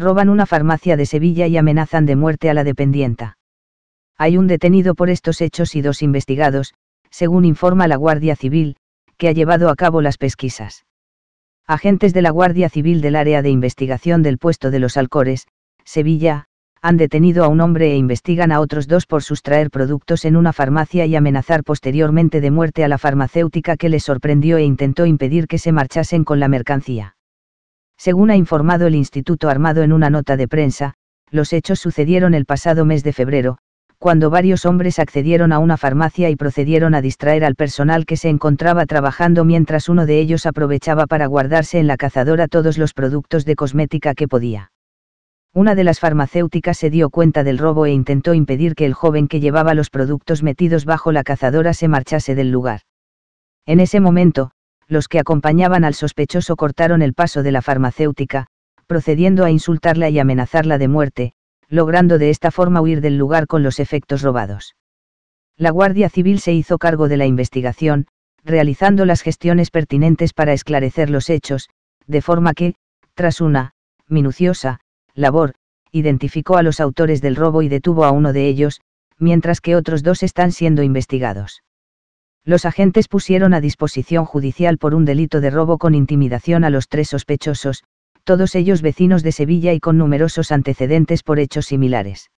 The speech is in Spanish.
roban una farmacia de Sevilla y amenazan de muerte a la dependienta. Hay un detenido por estos hechos y dos investigados, según informa la Guardia Civil, que ha llevado a cabo las pesquisas. Agentes de la Guardia Civil del Área de Investigación del Puesto de los Alcores, Sevilla, han detenido a un hombre e investigan a otros dos por sustraer productos en una farmacia y amenazar posteriormente de muerte a la farmacéutica que les sorprendió e intentó impedir que se marchasen con la mercancía. Según ha informado el Instituto Armado en una nota de prensa, los hechos sucedieron el pasado mes de febrero, cuando varios hombres accedieron a una farmacia y procedieron a distraer al personal que se encontraba trabajando mientras uno de ellos aprovechaba para guardarse en la cazadora todos los productos de cosmética que podía. Una de las farmacéuticas se dio cuenta del robo e intentó impedir que el joven que llevaba los productos metidos bajo la cazadora se marchase del lugar. En ese momento, los que acompañaban al sospechoso cortaron el paso de la farmacéutica, procediendo a insultarla y amenazarla de muerte, logrando de esta forma huir del lugar con los efectos robados. La Guardia Civil se hizo cargo de la investigación, realizando las gestiones pertinentes para esclarecer los hechos, de forma que, tras una, minuciosa, labor, identificó a los autores del robo y detuvo a uno de ellos, mientras que otros dos están siendo investigados. Los agentes pusieron a disposición judicial por un delito de robo con intimidación a los tres sospechosos, todos ellos vecinos de Sevilla y con numerosos antecedentes por hechos similares.